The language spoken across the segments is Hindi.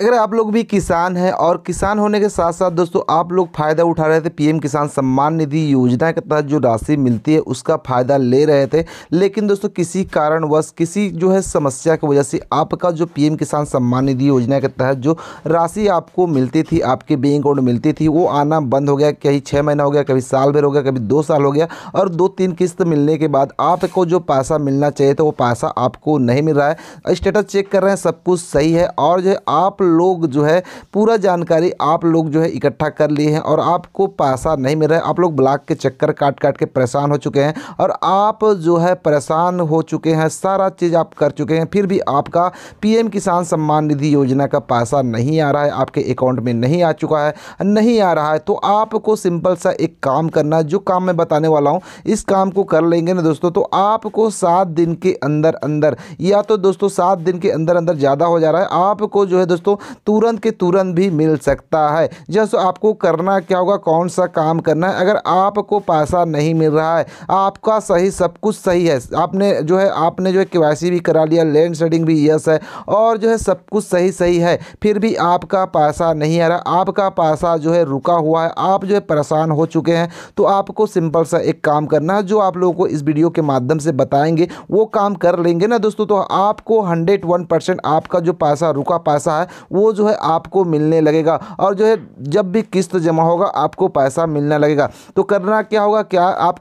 अगर आप लोग भी किसान हैं और किसान होने के साथ साथ दोस्तों आप लोग फ़ायदा उठा रहे थे पीएम किसान सम्मान निधि योजना के तहत जो राशि मिलती है उसका फ़ायदा ले रहे थे लेकिन दोस्तों किसी कारणवश किसी जो है समस्या की वजह से आपका जो पीएम किसान सम्मान निधि योजना के तहत जो राशि आपको मिलती थी आपके बैंक अकाउंट मिलती थी वो आना बंद हो गया कहीं छः महीना हो गया कभी साल भर हो गया कभी दो साल हो गया और दो तीन किस्त मिलने के बाद आपको जो पैसा मिलना चाहिए था वो पैसा आपको नहीं मिल रहा है स्टेटस चेक कर रहे हैं सब कुछ सही है और जो आप लोग जो है पूरा जानकारी आप लोग जो है इकट्ठा कर लिए हैं और आपको पैसा नहीं मिल रहा है आप लोग ब्लॉक के चक्कर काट काट के परेशान हो चुके हैं और आप जो है परेशान हो चुके हैं सारा चीज़ आप कर चुके हैं फिर भी आपका पीएम किसान सम्मान निधि योजना का पैसा नहीं आ रहा है आपके अकाउंट में नहीं आ चुका है नहीं आ रहा है तो आपको सिंपल सा एक काम करना है जो काम मैं बताने वाला हूँ इस काम को कर लेंगे ना दोस्तों तो आपको सात दिन के अंदर अंदर या तो दोस्तों सात दिन के अंदर अंदर ज़्यादा हो जा रहा है आपको जो है दोस्तों तुरंत के तुरंत भी मिल सकता है जस्ट आपको करना क्या होगा कौन सा काम करना है अगर आपको पैसा नहीं मिल रहा है आपका सही सब कुछ सही है आपने जो है आपने जो है के भी करा लिया लैंड शेडिंग भी यस है और जो है सब कुछ सही सही है फिर भी आपका पैसा नहीं आ रहा आपका पैसा जो है रुका हुआ है आप जो है परेशान हो चुके हैं तो आपको सिंपल सा एक काम करना है जो आप लोगों को इस वीडियो के माध्यम से बताएंगे वो काम कर लेंगे ना दोस्तों तो आपको हंड्रेड वन परसेंट आपका जो पैसा रुका पैसा है वो जो है आपको मिलने लगेगा और जो है जब भी किस्त जमा होगा आपको पैसा मिलना लगेगा तो करना क्या होगा क्या आप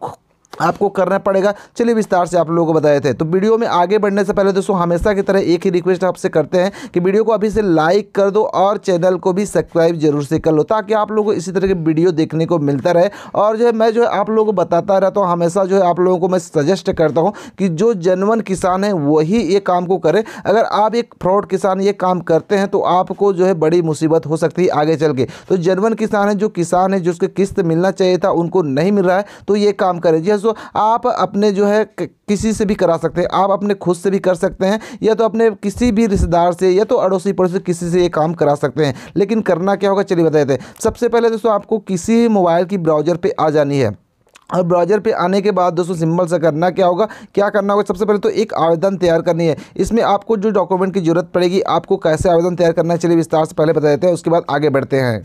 आपको करना पड़ेगा चलिए विस्तार से आप लोगों को बताए थे तो वीडियो में आगे बढ़ने से पहले दोस्तों हमेशा की तरह एक ही रिक्वेस्ट आपसे करते हैं कि वीडियो को अभी से लाइक कर दो और चैनल को भी सब्सक्राइब जरूर से कर लो ताकि आप लोगों को इसी तरह के वीडियो देखने को मिलता रहे और जो है मैं जो है आप लोगों को बताता रहता हूँ हमेशा जो है आप लोगों को मैं सजेस्ट करता हूँ कि जो जनवन किसान है वही ये काम को करें अगर आप एक फ्रॉड किसान ये काम करते हैं तो आपको जो है बड़ी मुसीबत हो सकती है आगे चल के तो जनवन किसान है जो किसान है जिसके किस्त मिलना चाहिए था उनको नहीं मिल रहा है तो ये काम करें जी हाँ, सो आप अपने जो है किसी से भी करा सकते हैं आप अपने खुद से भी कर सकते हैं या तो अपने किसी भी रिश्तेदार से या तो अड़ोसी पड़ोसी किसी से ये काम करा सकते हैं लेकिन करना क्या होगा चलिए बताए थे सबसे पहले दोस्तों आपको किसी मोबाइल की ब्राउज़र पर आ जानी है और ब्राउजर पे आने के बाद दोस्तों सिंपल से करना क्या होगा क्या करना होगा सबसे पहले तो एक आवेदन तैयार करनी है इसमें आपको जो डॉक्यूमेंट की जरूरत पड़ेगी आपको कैसे आवेदन तैयार करना है चलिए विस्तार से पहले बता देते हैं उसके बाद आगे बढ़ते हैं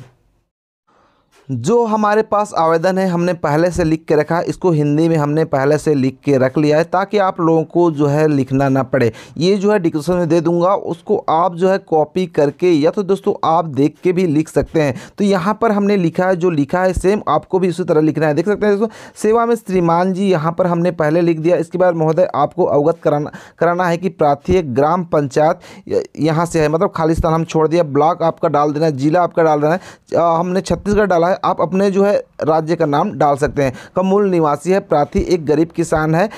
जो हमारे पास आवेदन है हमने पहले से लिख के रखा है इसको हिंदी में हमने पहले से लिख के रख लिया है ताकि आप लोगों को जो है लिखना ना पड़े ये जो है डिस्क्रिप्शन में दे दूंगा उसको आप जो है कॉपी करके या तो दोस्तों आप देख के भी लिख सकते हैं तो यहाँ पर हमने लिखा है जो लिखा है सेम आपको भी इसी तरह लिखना है देख सकते हैं दोस्तों सेवा में श्रीमान जी यहाँ पर हमने पहले लिख दिया इसके बाद महोदय आपको अवगत कराना कराना है कि प्रार्थी ग्राम पंचायत यहाँ से है मतलब खालिस्तान हम छोड़ दिया ब्लॉक आपका डाल देना है जिला आपका डाल देना है हमने छत्तीसगढ़ डाला है आप अपने जो है राज्य का नाम डाल सकते हैं का मूल निवासी है प्रार्थी एक गरीब किसान है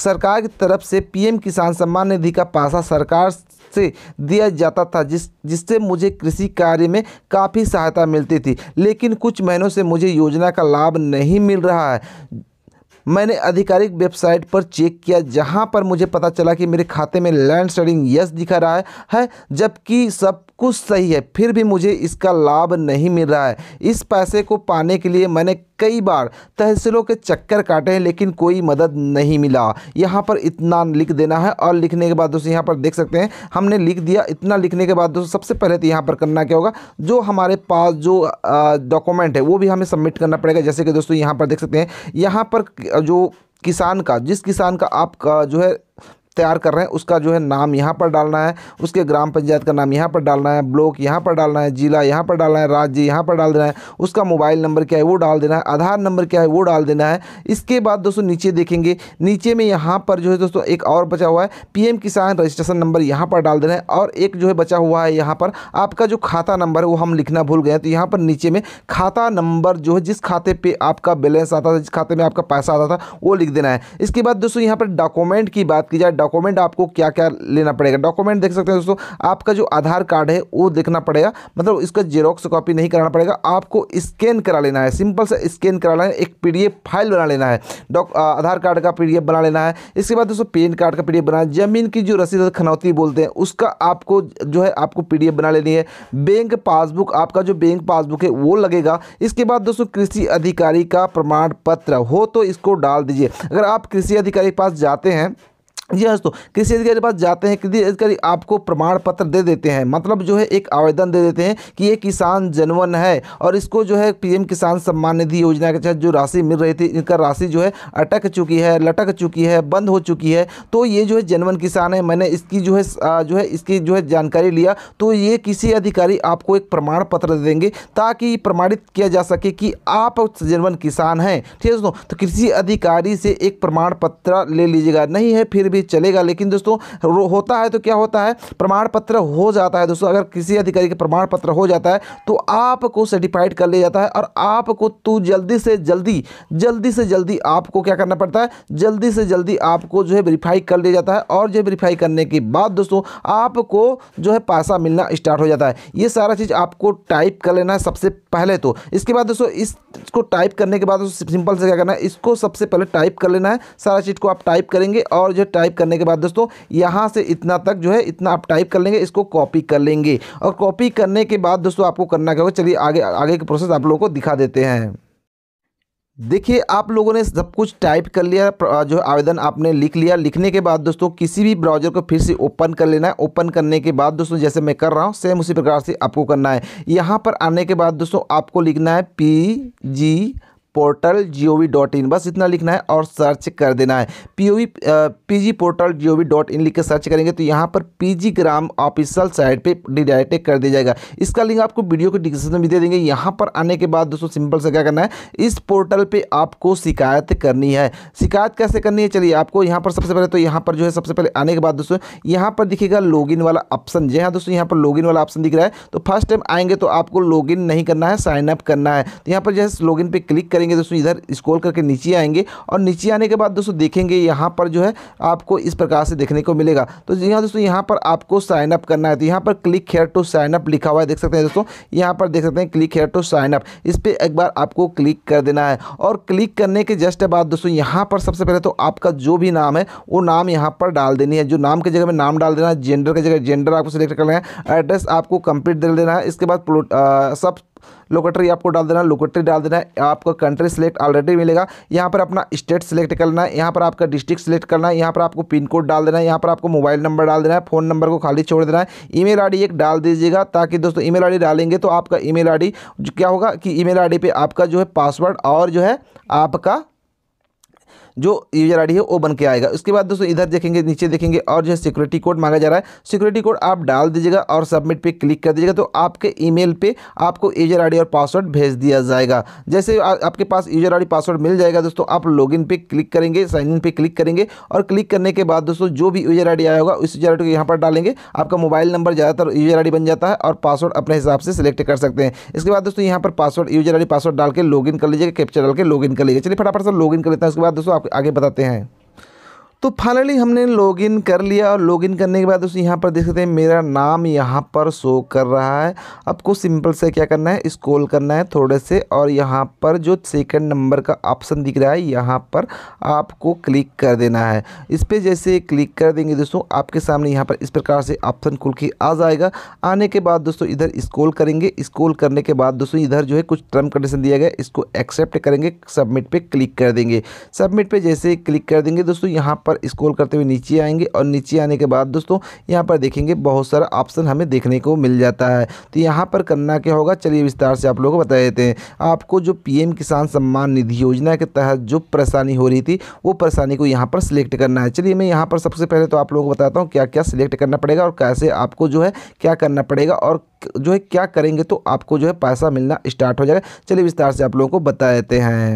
सरकार की तरफ से पीएम किसान सम्मान निधि का पासा सरकार से दिया जाता था जिस जिससे मुझे कृषि कार्य में काफ़ी सहायता मिलती थी लेकिन कुछ महीनों से मुझे योजना का लाभ नहीं मिल रहा है मैंने आधिकारिक वेबसाइट पर चेक किया जहां पर मुझे पता चला कि मेरे खाते में लैंड स्टडिंग यस दिखा रहा है, है जबकि सब कुछ सही है फिर भी मुझे इसका लाभ नहीं मिल रहा है इस पैसे को पाने के लिए मैंने कई बार तहसीलों के चक्कर काटे हैं लेकिन कोई मदद नहीं मिला यहाँ पर इतना लिख देना है और लिखने के बाद दोस्तों यहाँ पर देख सकते हैं हमने लिख दिया इतना लिखने के बाद दोस्तों सबसे पहले तो यहाँ पर करना क्या होगा जो हमारे पास जो डॉक्यूमेंट है वो भी हमें सबमिट करना पड़ेगा जैसे कि दोस्तों यहाँ पर देख सकते हैं यहाँ पर जो किसान का जिस किसान का आपका जो है तैयार कर रहे हैं उसका जो है नाम यहाँ पर डालना है उसके ग्राम पंचायत का नाम यहाँ पर डालना है ब्लॉक यहाँ पर डालना है जिला यहाँ पर डालना है राज्य यहाँ पर डाल देना है उसका मोबाइल नंबर क्या है वो डाल देना है आधार नंबर क्या है वो डाल देना है इसके बाद दोस्तों नीचे देखेंगे नीचे में यहाँ पर जो है दोस्तों एक और बचा हुआ है पी किसान रजिस्ट्रेशन नंबर यहाँ पर डाल देना है और एक जो है बचा हुआ है यहाँ पर आपका जो खाता नंबर है वो हम लिखना भूल गए तो यहाँ पर नीचे में खाता नंबर जो है जिस खाते पर आपका बैलेंस आता था जिस खाते में आपका पैसा आता था वो लिख देना है इसके बाद दोस्तों यहाँ पर डॉक्यूमेंट की बात की जाए डॉक्यूमेंट आपको क्या क्या लेना पड़ेगा डॉक्यूमेंट देख सकते हैं दोस्तों आपका जो आधार कार्ड है वो देखना पड़ेगा मतलब इसका जेरोक्स कॉपी नहीं कराना पड़ेगा आपको स्कैन करा लेना है सिंपल सा स्कैन करा लेना है एक पी फाइल बना लेना है आधार कार्ड का पी बना लेना है इसके बाद दोस्तों पेन कार्ड का पी बना जमीन की जो रसीद खनौती बोलते हैं उसका आपको जो है आपको पी बना लेनी है बैंक पासबुक आपका जो बैंक पासबुक है वो लगेगा इसके बाद दोस्तों कृषि अधिकारी का प्रमाण पत्र हो तो इसको डाल दीजिए अगर आप कृषि अधिकारी के पास जाते हैं जी हाँ दोस्तों कृषि अधिकारी के पास जाते हैं कृषि अधिकारी आपको प्रमाण पत्र दे देते हैं मतलब जो है एक आवेदन दे देते हैं कि ये किसान जनवन है और इसको जो है पीएम किसान सम्मान निधि योजना के तहत जो राशि मिल रही थी इनका राशि जो है अटक चुकी है लटक चुकी है बंद हो चुकी है तो ये जो है जनवन किसान है मैंने इसकी जो है जो है इसकी जो है जानकारी लिया तो ये किसी अधिकारी आपको एक प्रमाण पत्र दे देंगे ताकि प्रमाणित किया जा सके कि आप जनवन किसान हैं ठीक है दोस्तों तो कृषि अधिकारी से एक प्रमाण पत्र ले लीजिएगा नहीं है फिर भी भी चलेगा लेकिन दोस्तों होता है तो क्या होता है प्रमाण पत्र हो जाता है दोस्तों अगर किसी अधिकारी का प्रमाण पत्र हो जाता है तो आपको सर्टिफाइड कर लिया जाता है और आपको तो जल्दी से जल्दी जल्दी से जल्दी आपको क्या करना पड़ता है जल्दी से जल्दी आपको जो है वेरीफाई कर लिया जाता है और जो वेरीफाई करने के बाद दोस्तों आपको जो है पैसा मिलना स्टार्ट हो जाता है ये सारा चीज़ आपको टाइप कर लेना है सबसे पहले तो इसके बाद दोस्तों इसको टाइप करने के बाद सिंपल से क्या करना है इसको सबसे पहले टाइप कर लेना है सारा चीज़ को आप टाइप करेंगे और जो टाइप टाइप करने के बाद दोस्तों यहाँ से इतना तक जो है इतना आप टाइप कर लेंगे इसको कॉपी कर लेंगे और कॉपी करने के बाद दोस्तों आपको करना क्या होगा चलिए आगे आगे की प्रोसेस आप लोगों को दिखा देते हैं देखिए आप लोगों ने सब कुछ टाइप कर लिया जो है आवेदन आपने लिख लिया लिखने के बाद दोस्तों किसी भी ब्राउजर को फिर से ओपन कर लेना है ओपन करने के बाद दोस्तों जैसे मैं कर रहा हूँ सेम उसी प्रकार से आपको करना है यहाँ पर आने के बाद दोस्तों आपको लिखना है P G portal G O V dot in बस इतना लिखना है और सर्च कर देना है P O V P G portal G O V dot in लिख के सर्च करेंगे तो यहाँ पर P G gram official site पर रिडायरेक्ट कर दिया जाएगा इसका लिंक आपको वीडियो के डिस्क्रिप्शन में दे देंगे यहाँ पर आने के बाद दोस्तों सिंपल से क्या करना है इस पोर्टल पर आपको शिकायत करनी है शिकायत कैसे करनी है चलिए आपको यहाँ पर सबसे पहले तो यहाँ पर जो है सबसे पहले आने के बाद दोस्तों यहाँ पर दिखेगा लॉगिन वाला ऑप्शन जी हाँ दोस्तों यहाँ पर इन वाला ऑप्शन दिख रहा है तो फर्स्ट टाइम आएंगे तो आपको इन नहीं करना है साइन अप करना है तो यहाँ पर जो है लॉगिन पे क्लिक करेंगे करेंगे दोस्तों इधर स्क्रॉल करके नीचे आएंगे और नीचे आने के बाद दोस्तों देखेंगे यहाँ पर जो है आपको इस प्रकार से देखने को मिलेगा तो यहाँ दोस्तों यहाँ पर आपको साइनअप करना है तो यहाँ पर क्लिक हेयर टू साइनअप लिखा हुआ है देख सकते हैं दोस्तों यहाँ पर देख सकते हैं क्लिक हेयर टू साइनअप इस पर एक बार आपको क्लिक कर देना है और क्लिक करने के जस्ट बाद दोस्तों यहाँ पर सबसे पहले तो आपका जो भी नाम है वो नाम यहाँ पर डाल देनी है जो नाम की जगह में नाम डाल देना है जेंडर की जगह जेंडर आपको सिलेक्ट कर लेना है एड्रेस आपको कंप्लीट दे देना है इसके बाद सब लोकेटरी आपको डाल देना लोकेटरी डाल देना है आपको कंट्री सेलेक्ट ऑलरेडी मिलेगा यहाँ पर अपना स्टेट सेलेक्ट करना है यहाँ पर आपका डिस्ट्रिक्ट सेलेक्ट करना है यहाँ पर आपको पिन कोड डाल देना है यहाँ पर आपको मोबाइल नंबर डाल देना है फ़ोन नंबर को खाली छोड़ देना है ई मेल एक डाल दीजिएगा ताकि दोस्तों ई मेल डालेंगे तो आपका ई मेल क्या होगा कि ई मेल पे आपका जो है पासवर्ड और जो है आपका जो यूजर आई है वो बन के आएगा उसके बाद दोस्तों इधर देखेंगे नीचे देखेंगे और जो है सिक्योरिटी कोड मांगा जा रहा है सिक्योरिटी कोड आप डाल दीजिएगा और सबमिट पर क्लिक कर दीजिएगा तो आपके ईमेल पे आपको यूजर आईडी और पासवर्ड भेज दिया जाएगा जैसे आ, आपके पास यूजर आईडी पासवर्ड मिल जाएगा दोस्तों आप लॉगिन पे क्लिक करेंगे साइन इन पर क्लिक करेंगे और क्लिक करने के बाद दोस्तों जो भी यूजर आई आया होगा उस यूजर आईडी को यहाँ पर डालेंगे आपका मोबाइल नंबर ज़्यादातर यूजर डी बन जाता है और पासवर्ड अपने हिसाब से सिलेक्ट कर सकते हैं इसके बाद दोस्तों यहाँ पर पासवर्ड यूजर आईडी पासवर्ड डाल के इन कर लीजिएगा कैप्चर डाल के लॉग कर लीजिएगा चलिए फटाफट से लॉगिन कर लेते हैं उसके बाद दोस्तों आगे बताते हैं तो फाइनली हमने लॉग इन कर लिया और लॉग इन करने के बाद उस यहाँ पर देख सकते हैं मेरा नाम यहाँ पर शो कर रहा है आपको सिंपल से क्या करना है स्क्रॉल करना है थोड़े से और यहाँ पर जो सेकंड नंबर का ऑप्शन दिख रहा है यहाँ पर आपको क्लिक कर देना है इस पर जैसे क्लिक कर देंगे दोस्तों आपके सामने यहाँ पर इस प्रकार से ऑप्शन खुल के आ जाएगा आने के बाद दोस्तों इधर स्क्रॉल करेंगे स्क्रॉल करने के बाद दोस्तों इधर जो है कुछ टर्म कंडीशन दिया गया इसको एक्सेप्ट करेंगे सबमिट पर क्लिक कर देंगे सबमिट पर जैसे क्लिक कर देंगे दोस्तों यहाँ पर स्क्रॉल करते हुए नीचे आएंगे और नीचे आने के बाद दोस्तों यहाँ पर देखेंगे बहुत सारा ऑप्शन हमें देखने को मिल जाता है तो यहाँ पर करना क्या होगा चलिए विस्तार से आप लोगों को बता देते हैं आपको जो पीएम किसान सम्मान निधि योजना के तहत जो परेशानी हो रही थी वो परेशानी को यहाँ पर सिलेक्ट करना है चलिए मैं यहाँ पर सबसे पहले तो आप लोगों को बताता हूँ क्या क्या सिलेक्ट करना पड़ेगा और कैसे आपको जो है क्या करना पड़ेगा और जो है क्या करेंगे तो आपको जो है पैसा मिलना स्टार्ट हो जाएगा चलिए विस्तार से आप लोगों को बता देते हैं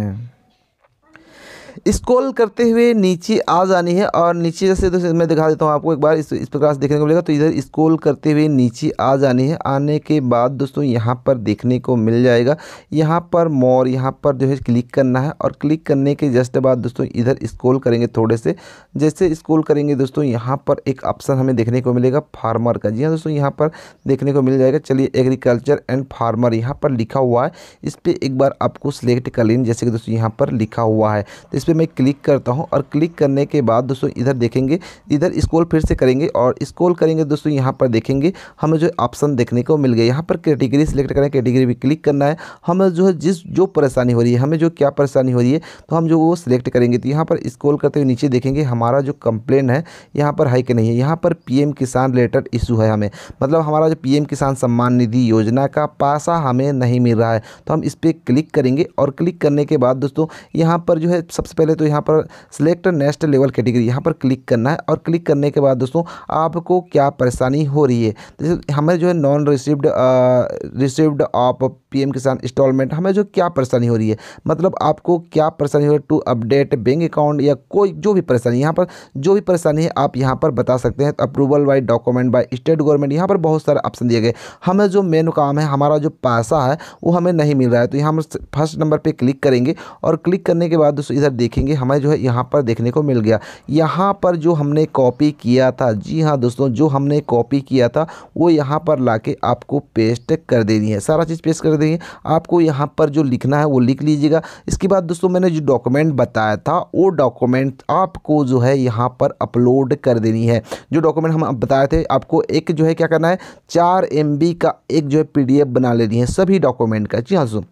स्कोल करते हुए नीचे आ जानी है और नीचे जैसे तो मैं दिखा देता हूँ आपको एक बार इस इस प्रकार से देखने को मिलेगा तो इधर स्कोल करते हुए नीचे आ जानी है आने के बाद दोस्तों यहाँ पर देखने को मिल जाएगा यहाँ पर मोर यहाँ पर जो है क्लिक करना है और क्लिक करने के जस्ट बाद दोस्तों इधर स्कोल करेंगे थोड़े से जैसे स्कोल करेंगे दोस्तों यहाँ पर एक ऑप्शन हमें देखने को मिलेगा फार्मर का जी हाँ दोस्तों यहाँ पर देखने को मिल जाएगा चलिए एग्रीकल्चर एंड फार्मर यहाँ पर लिखा हुआ है इस पर एक बार आपको सिलेक्ट कर लेंगे जैसे कि दोस्तों यहाँ पर लिखा हुआ है तो इस पर मैं क्लिक करता हूँ और क्लिक करने के बाद दोस्तों इधर देखेंगे इधर स्क्रॉल फिर से करेंगे और स्क्रॉल करेंगे दोस्तों यहाँ पर देखेंगे हमें जो ऑप्शन देखने को मिल गया यहाँ पर कैटेगरी सेलेक्ट करना है कैटेगरी भी क्लिक करना है हमें जो है जिस जो परेशानी हो रही है हमें जो क्या परेशानी हो रही है तो हम जो वो सिलेक्ट करेंगे तो यहाँ पर स्कोल करते हुए नीचे देखेंगे हमारा जो कंप्लेन है यहाँ पर है कि नहीं है यहाँ पर पी किसान रिलेटेड इशू है हमें मतलब हमारा जो पी किसान सम्मान निधि योजना का पासा हमें नहीं मिल रहा है तो हम इस पर क्लिक करेंगे और क्लिक करने के बाद दोस्तों यहाँ पर जो है सबसे सबसे पहले तो यहाँ पर सिलेक्ट नेक्स्ट लेवल कैटेगरी यहाँ पर क्लिक करना है और क्लिक करने के बाद दोस्तों आपको क्या परेशानी हो रही है जैसे हमें जो है non received received of M Kisan installment हमें जो क्या परेशानी हो रही है मतलब आपको क्या परेशानी हो रही है टू अपडेट बैंक अकाउंट या कोई जो भी परेशानी यहाँ पर जो भी परेशानी है आप यहाँ पर बता सकते हैं approval by document by state government यहाँ पर बहुत सारे ऑप्शन दिए गए हमें जो मेन काम है हमारा जो पैसा है वो हमें नहीं मिल रहा है तो यहाँ हम फर्स्ट नंबर पर क्लिक करेंगे और क्लिक करने के बाद दोस्तों इधर देखेंगे हमें जो है यहाँ पर देखने को मिल गया यहाँ पर जो हमने कॉपी किया था जी हाँ दोस्तों जो हमने कॉपी किया था वो यहाँ पर ला आपको पेस्ट कर देनी है सारा चीज़ पेस्ट कर देनी है आपको यहाँ पर जो लिखना है वो लिख लीजिएगा इसके बाद दोस्तों मैंने जो डॉक्यूमेंट बताया था वो डॉक्यूमेंट आपको जो है यहाँ पर अपलोड कर देनी है जो डॉक्यूमेंट हम बताए थे आपको एक जो है क्या करना है चार एम का एक जो है पी बना लेनी है सभी डॉक्यूमेंट का जी हाँ दोस्तों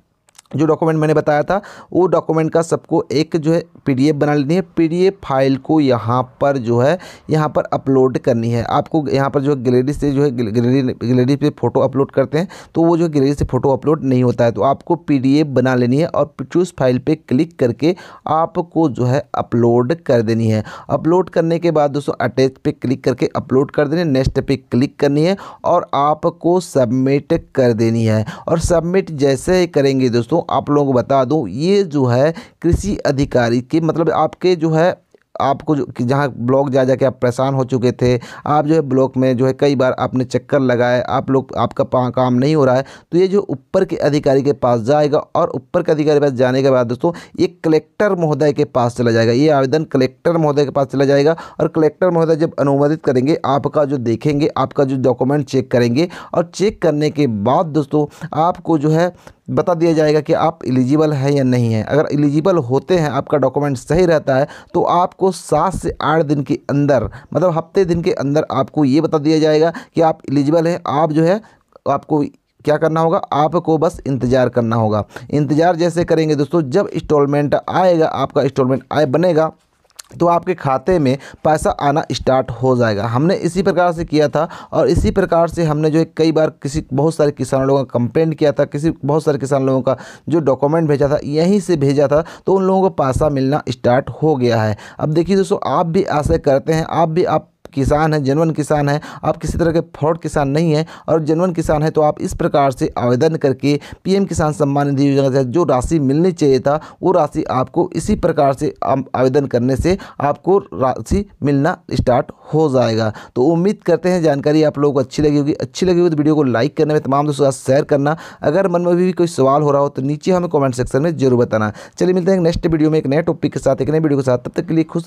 जो डॉक्यूमेंट मैंने बताया था वो डॉक्यूमेंट का सबको एक जो है पीडीएफ बना लेनी है पीडीएफ फाइल को यहाँ पर जो है यहाँ पर अपलोड करनी है आपको यहाँ पर जो है गैलरी से जो है गैलरी गैलरी पे फोटो अपलोड करते हैं तो वो जो है गैलरी से फोटो अपलोड नहीं होता है तो आपको पीडीएफ बना लेनी है और चूज़ फाइल पर क्लिक करके आपको जो है अपलोड कर देनी है अपलोड करने के बाद दोस्तों अटैच पर क्लिक करके अपलोड कर देनी है नेक्स्ट पर क्लिक करनी है और आपको सबमिट कर देनी है और सबमिट जैसे ही करेंगे दोस्तों दोस्तों आप लोगों को बता दूं ये जो है कृषि अधिकारी के मतलब आपके जो है आपको जो जहाँ ब्लॉक जा जाके आप परेशान हो चुके थे आप जो है ब्लॉक में जो है कई बार आपने चक्कर लगाए आप लोग आपका काम नहीं हो रहा है तो ये जो ऊपर के अधिकारी के पास जाएगा और ऊपर के अधिकारी के पास जाने के बाद दोस्तों ये कलेक्टर महोदय के पास चला जाएगा ये आवेदन कलेक्टर महोदय के पास चला जाएगा और कलेक्टर महोदय जब अनुमोदित करेंगे आपका जो देखेंगे आपका जो डॉक्यूमेंट चेक करेंगे और चेक करने के बाद दोस्तों आपको जो है बता दिया जाएगा कि आप एलिजिबल हैं या नहीं है अगर एलिजिबल होते हैं आपका डॉक्यूमेंट सही रहता है तो आपको सात से आठ दिन के अंदर मतलब हफ्ते दिन के अंदर आपको ये बता दिया जाएगा कि आप एलिजिबल हैं आप जो है आपको क्या करना होगा आपको बस इंतज़ार करना होगा इंतज़ार जैसे करेंगे दोस्तों जब इंस्टॉलमेंट आएगा आपका इंस्टॉलमेंट आए बनेगा तो आपके खाते में पैसा आना स्टार्ट हो जाएगा हमने इसी प्रकार से किया था और इसी प्रकार से हमने जो है कई बार किसी बहुत सारे किसान लोगों का कंप्लेंट किया था किसी बहुत सारे किसान लोगों का जो डॉक्यूमेंट भेजा था यहीं से भेजा था तो उन लोगों को पैसा मिलना स्टार्ट हो गया है अब देखिए दोस्तों आप भी आशा करते हैं आप भी आप किसान हैं जनवन किसान हैं आप किसी तरह के फ्रॉड किसान नहीं हैं और जनवन किसान हैं तो आप इस प्रकार से आवेदन करके पीएम किसान सम्मान निधि योजना के जो राशि मिलनी चाहिए था वो राशि आपको इसी प्रकार से आवेदन करने से आपको राशि मिलना स्टार्ट हो जाएगा तो उम्मीद करते हैं जानकारी आप लोगों को अच्छी लगी होगी अच्छी लगी होगी तो वीडियो को लाइक करने में तमाम दोस्तों शेयर करना अगर मन में भी कोई सवाल हो रहा हो तो नीचे हमें कमेंट सेक्शन में जरूर बताना चलिए मिलते हैं नेक्स्ट वीडियो में एक नए टॉपिक के साथ एक नए वीडियो के साथ तब तक के लिए खुश